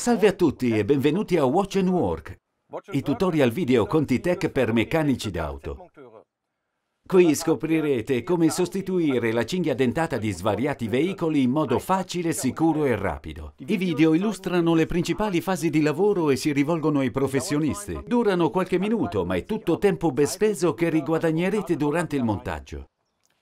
Salve a tutti e benvenuti a Watch and Work, i tutorial video Contitech per meccanici d'auto. Qui scoprirete come sostituire la cinghia dentata di svariati veicoli in modo facile, sicuro e rapido. I video illustrano le principali fasi di lavoro e si rivolgono ai professionisti. Durano qualche minuto, ma è tutto tempo bespeso che riguadagnerete durante il montaggio.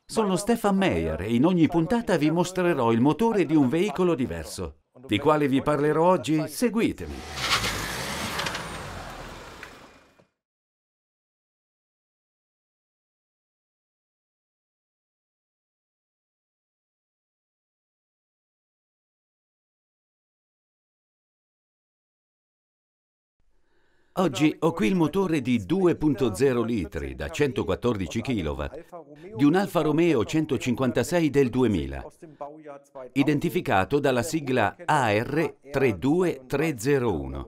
Sono Stefan Meyer e in ogni puntata vi mostrerò il motore di un veicolo diverso di quali vi parlerò oggi, seguitemi. Oggi ho qui il motore di 2.0 litri da 114 kW di un Alfa Romeo 156 del 2000, identificato dalla sigla AR32301.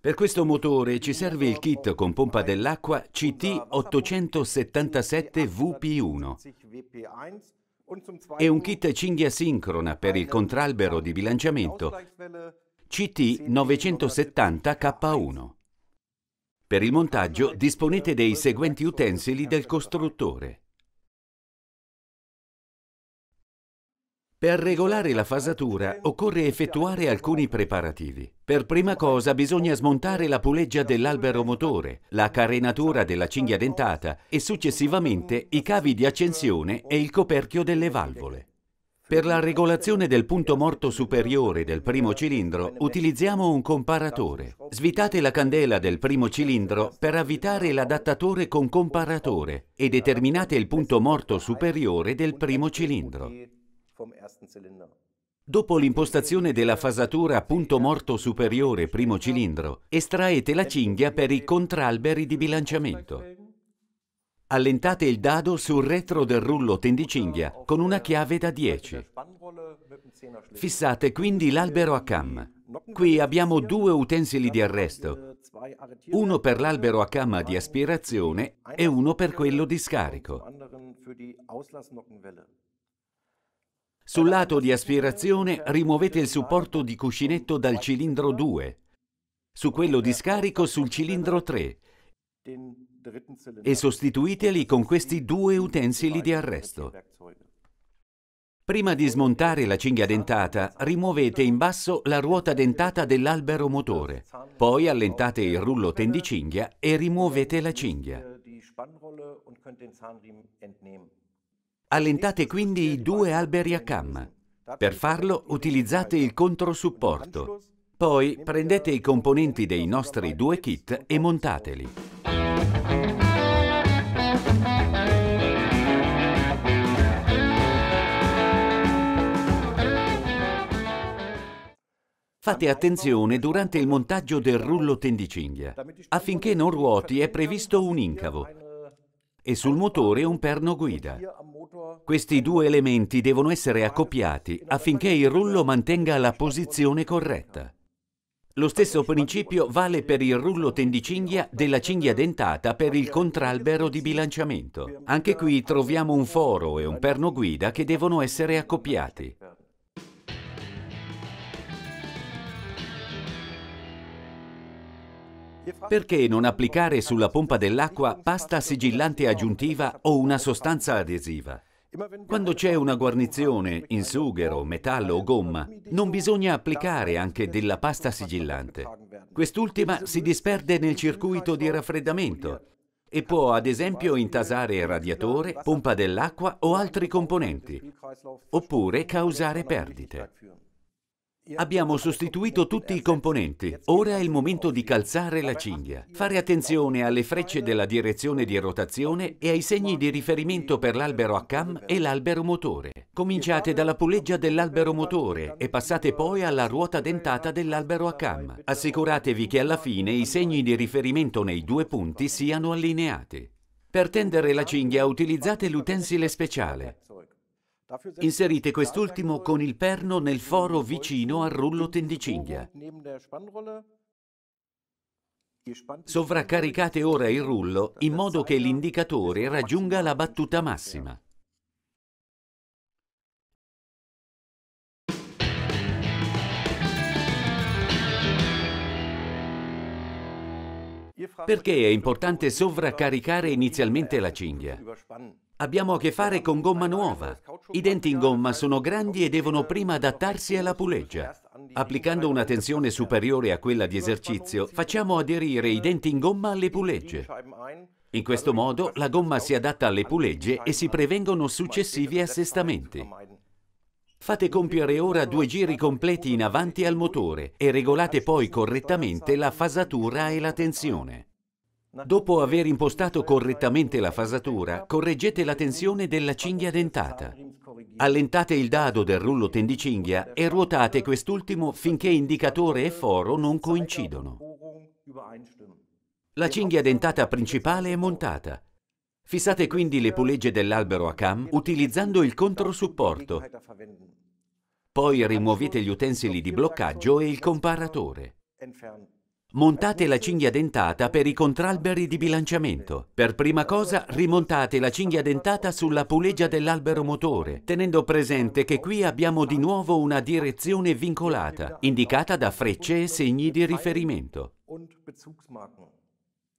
Per questo motore ci serve il kit con pompa dell'acqua CT877VP1 e un kit cinghia sincrona per il contralbero di bilanciamento CT970K1. Per il montaggio disponete dei seguenti utensili del costruttore. Per regolare la fasatura occorre effettuare alcuni preparativi. Per prima cosa bisogna smontare la puleggia dell'albero motore, la carenatura della cinghia dentata e successivamente i cavi di accensione e il coperchio delle valvole. Per la regolazione del punto morto superiore del primo cilindro utilizziamo un comparatore. Svitate la candela del primo cilindro per avvitare l'adattatore con comparatore e determinate il punto morto superiore del primo cilindro. Dopo l'impostazione della fasatura punto morto superiore primo cilindro, estraete la cinghia per i contralberi di bilanciamento. Allentate il dado sul retro del rullo tendicinghia con una chiave da 10. Fissate quindi l'albero a cam. Qui abbiamo due utensili di arresto, uno per l'albero a cam di aspirazione e uno per quello di scarico. Sul lato di aspirazione rimuovete il supporto di cuscinetto dal cilindro 2, su quello di scarico sul cilindro 3 e sostituiteli con questi due utensili di arresto. Prima di smontare la cinghia dentata, rimuovete in basso la ruota dentata dell'albero motore, poi allentate il rullo tendicinghia e rimuovete la cinghia. Allentate quindi i due alberi a camma. Per farlo utilizzate il controsupporto. Poi prendete i componenti dei nostri due kit e montateli. Fate attenzione durante il montaggio del rullo tendicinghia. Affinché non ruoti è previsto un incavo e sul motore un perno guida. Questi due elementi devono essere accoppiati affinché il rullo mantenga la posizione corretta. Lo stesso principio vale per il rullo tendicinghia della cinghia dentata per il contralbero di bilanciamento. Anche qui troviamo un foro e un perno guida che devono essere accoppiati. Perché non applicare sulla pompa dell'acqua pasta sigillante aggiuntiva o una sostanza adesiva? Quando c'è una guarnizione in sughero, metallo o gomma, non bisogna applicare anche della pasta sigillante. Quest'ultima si disperde nel circuito di raffreddamento e può ad esempio intasare radiatore, pompa dell'acqua o altri componenti, oppure causare perdite. Abbiamo sostituito tutti i componenti. Ora è il momento di calzare la cinghia. Fare attenzione alle frecce della direzione di rotazione e ai segni di riferimento per l'albero a cam e l'albero motore. Cominciate dalla puleggia dell'albero motore e passate poi alla ruota dentata dell'albero a cam. Assicuratevi che alla fine i segni di riferimento nei due punti siano allineati. Per tendere la cinghia utilizzate l'utensile speciale. Inserite quest'ultimo con il perno nel foro vicino al rullo tendicinghia. Sovraccaricate ora il rullo in modo che l'indicatore raggiunga la battuta massima. Perché è importante sovraccaricare inizialmente la cinghia? Abbiamo a che fare con gomma nuova. I denti in gomma sono grandi e devono prima adattarsi alla puleggia. Applicando una tensione superiore a quella di esercizio, facciamo aderire i denti in gomma alle pulegge. In questo modo la gomma si adatta alle pulegge e si prevengono successivi assestamenti. Fate compiere ora due giri completi in avanti al motore e regolate poi correttamente la fasatura e la tensione. Dopo aver impostato correttamente la fasatura, correggete la tensione della cinghia dentata. Allentate il dado del rullo tendicinghia e ruotate quest'ultimo finché indicatore e foro non coincidono. La cinghia dentata principale è montata. Fissate quindi le pulegge dell'albero a cam utilizzando il controsupporto. Poi rimuovete gli utensili di bloccaggio e il comparatore. Montate la cinghia dentata per i contralberi di bilanciamento. Per prima cosa rimontate la cinghia dentata sulla puleggia dell'albero motore, tenendo presente che qui abbiamo di nuovo una direzione vincolata, indicata da frecce e segni di riferimento.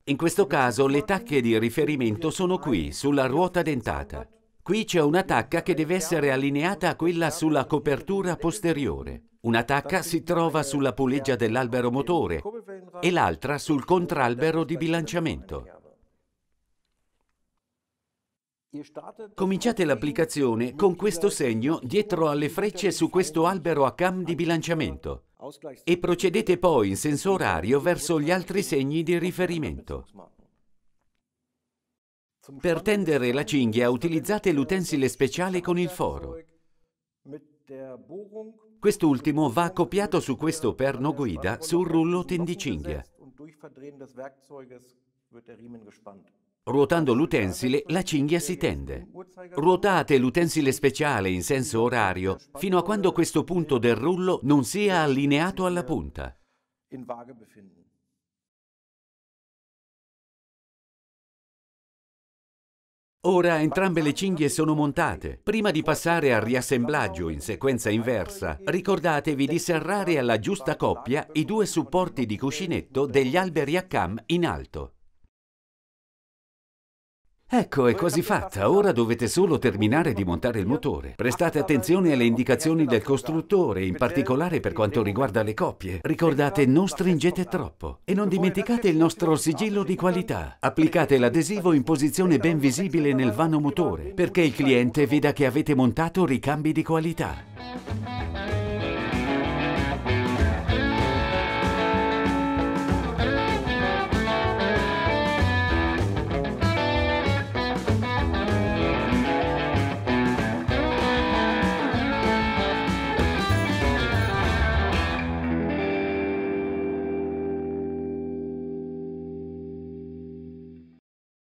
In questo caso le tacche di riferimento sono qui, sulla ruota dentata. Qui c'è una tacca che deve essere allineata a quella sulla copertura posteriore. Un'attacca si trova eh, sulla puleggia dell'albero motore e l'altra sul contralbero di bilanciamento. Cominciate l'applicazione con questo segno dietro alle frecce su questo albero a cam di bilanciamento e procedete poi in senso orario verso gli altri segni di riferimento. Per tendere la cinghia utilizzate l'utensile speciale con il foro. Quest'ultimo va accoppiato su questo perno guida sul rullo tendicinghia. Ruotando l'utensile, la cinghia si tende. Ruotate l'utensile speciale in senso orario fino a quando questo punto del rullo non sia allineato alla punta. Ora entrambe le cinghie sono montate. Prima di passare al riassemblaggio in sequenza inversa, ricordatevi di serrare alla giusta coppia i due supporti di cuscinetto degli alberi a cam in alto. Ecco, è quasi fatta, ora dovete solo terminare di montare il motore. Prestate attenzione alle indicazioni del costruttore, in particolare per quanto riguarda le coppie. Ricordate, non stringete troppo e non dimenticate il nostro sigillo di qualità. Applicate l'adesivo in posizione ben visibile nel vano motore, perché il cliente veda che avete montato ricambi di qualità.